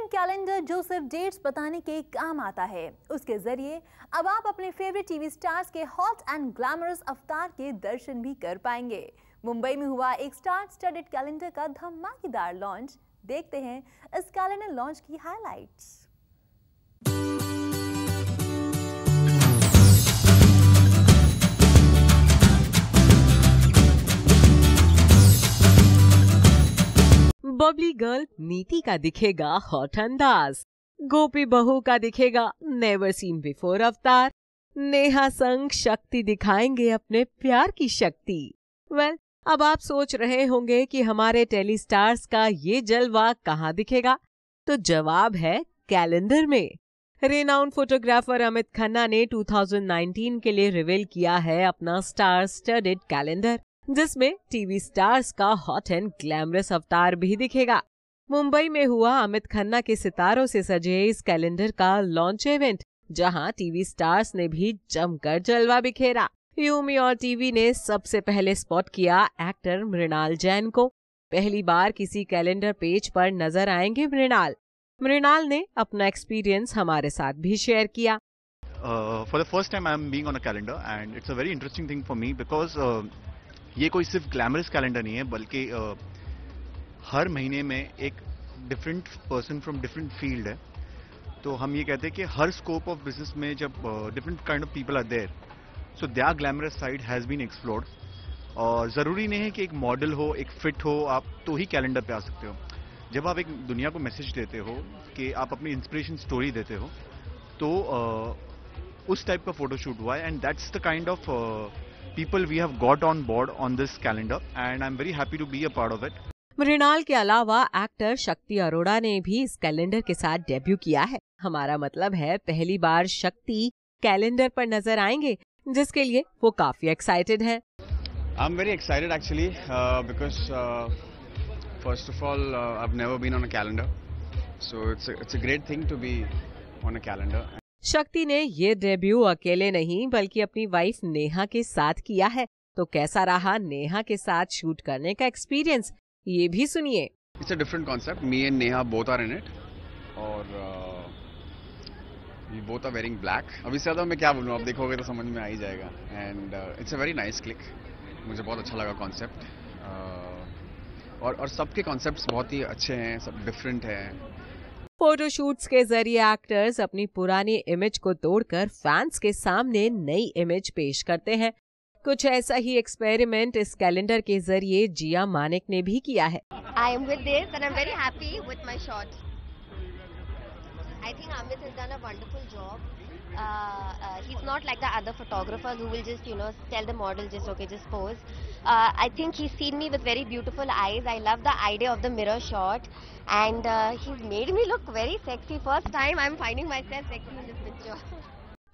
Gaming calendar जो सिर्फ dates बताने के काम आता है उसके जरिए अब आप अपने फेवरेट टीवी स्टार्स के हॉट एंड ग्लैमरस अवतार के दर्शन भी कर पाएंगे मुंबई में हुआ एक स्टार स्टडेड कैलेंडर का धमाकेदार लॉन्च देखते हैं इस कैलेंडर लॉन्च की हाइलाइट्स बबली गर्ल नीति का दिखेगा हॉट अंदाज गोपी बहू का दिखेगा नेवर सीन बिफोर अवतार नेहा संग शक्ति दिखाएंगे अपने प्यार की शक्ति वेल well, अब आप सोच रहे होंगे कि हमारे टेली स्टार्स का ये जलवा कहाँ दिखेगा तो जवाब है कैलेंडर में रेनाउंड फोटोग्राफर अमित खन्ना ने 2019 के लिए रिवील किया है अपना स्टार स्टडेड कैलेंडर जिसमें टीवी स्टार्स का हॉट एंड ग्लैमरस अवतार भी दिखेगा मुंबई में हुआ अमित खन्ना के सितारों से सजे इस कैलेंडर का लॉन्च इवेंट जहां टीवी स्टार्स ने भी जमकर जलवा बिखेरा यूमी और टीवी ने सबसे पहले स्पॉट किया एक्टर मृणाल जैन को पहली बार किसी कैलेंडर पेज पर नजर आएंगे मृणाल मृणाल ने अपना एक्सपीरियंस हमारे साथ भी शेयर किया for the first time I am being on a calendar and it's a very interesting thing for me because ये कोई सिर्फ ग्लैमरस कैलेंडर नहीं है बल्कि हर महीने में एक different person from different field है तो हम ये कहते हैं कि हर स्कोप ऑफ बिजनेस में जब different kind of people are there so their glamorous side has been explored और ज़रूरी नहीं है कि एक मॉडल हो एक फिट हो आप तो ही कैलेंडर पे आ सकते हो जब आप एक दुनिया को मैसेज देते हो कि आप अपनी इंस्पिरेशन स्टोरी देते हो तो uh, उस टाइप का फोटोशूट हुआ है and that's the kind of people we have got on board on this calendar and I am very happy to be a part of it Mrinal के अलावा एक्टर शक्ति अरोड़ा ने भी इस कैलेंडर के साथ डेब्यू किया है हमारा मतलब है पहली बार शक्ति कैलेंडर पर नजर आएंगे जिसके लिए वो काफी एक्साइटेड है I am very excited actually because first of all I never been on a calendar so it's it's a great thing to be on a calendar Shakti ने ये डेब्यू अकेले नहीं बल्कि अपनी वाइफ नेहा के साथ किया है तो कैसा रहा नेहा के साथ शूट करने का एक्सपीरियंस ये भी सुनिए it's a different concept me and Neha both are in it और we both are wearing black अभी से ज्यादा मैं क्या बोलूँ आप देखोगे तो समझ में आ ही जाएगा and it's a very nice click मुझे बहुत अच्छा लगा कॉन्सेप्ट uh, और और सबके कॉन्सेप्ट्स बहुत ही अच्छे हैं सब डिफरेंट हैं फोटोशूट्स के जरिए एक्टर्स अपनी पुरानी इमेज को तोड़कर फैंस के सामने नई इमेज पेश करते हैं कुछ ऐसा ही एक्सपेरिमेंट इस कैलेंडर के जरिए जिया मानिक ने भी किया है I am with and am very happy with my shot I think Amit has done a wonderful job. Uh, uh, he's not like the other photographers who will just, you know, tell the model just, okay, just pose. Uh, I think he's seen me with very beautiful eyes. I love the idea of the mirror shot. And uh, he's made me look very sexy. First time I'm finding myself sexy in this picture.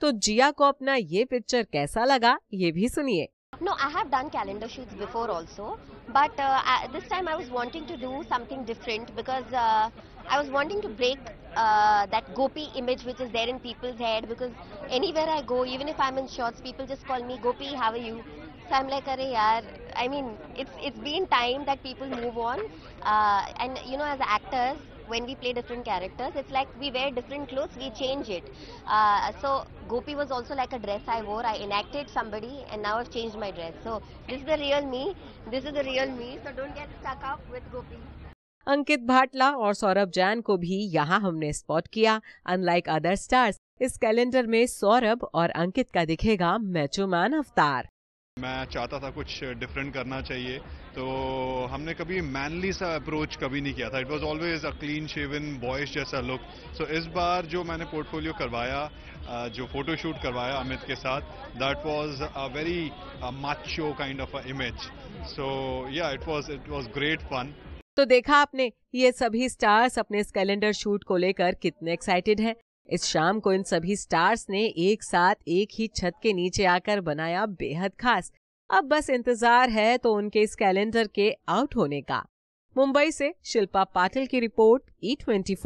तो जिया को अपना ये picture कैसा लगा ये भी सुनिए no I have done calendar shoots before also But uh, this time I was wanting to do something different because uh, I was wanting to break uh, that gopi image which is there in people's head because anywhere I go, even if I'm in shorts, people just call me gopi, how are you? So I'm like, Arey, yaar. I mean, it's it's been time that people move on, uh, and you know, as actors, when we play different characters. It's like we wear different clothes, we change it. Uh, so Gopi was also like a dress I wore. I enacted somebody and now I've changed my dress. So this is the real me. This is the real me. So don't get stuck up with Gopi. Ankit Bhatla और सौरभ जैन को भी यहाँ हमने spot किया unlike other stars इस calendar में सौरभ और अंकित का दिखेगा मैचोमैन अवतार मैं चाहता था कुछ डिफरेंट करना चाहिए तो हमने कभी मैनली सा अप्रोच कभी नहीं किया था it was always a clean shaven boys जैसा लुक सो इस बार जो मैंने पोर्टफोलियो करवाया जो फोटोशूट करवाया अमित के साथ that was a very macho kind of a image so yeah it was it was great fun तो देखा आपने ये सभी स्टार्स अपने इस कैलेंडर शूट को लेकर कितने एक्साइटेड हैं इस शाम को इन सभी स्टार्स ने एक साथ एक ही छत के नीचे आकर बनाया बेहद खास अब बस इंतजार है तो उनके इस कैलेंडर के आउट होने का मुंबई से शिल्पा पाटिल की रिपोर्ट ई e ट्वेंटी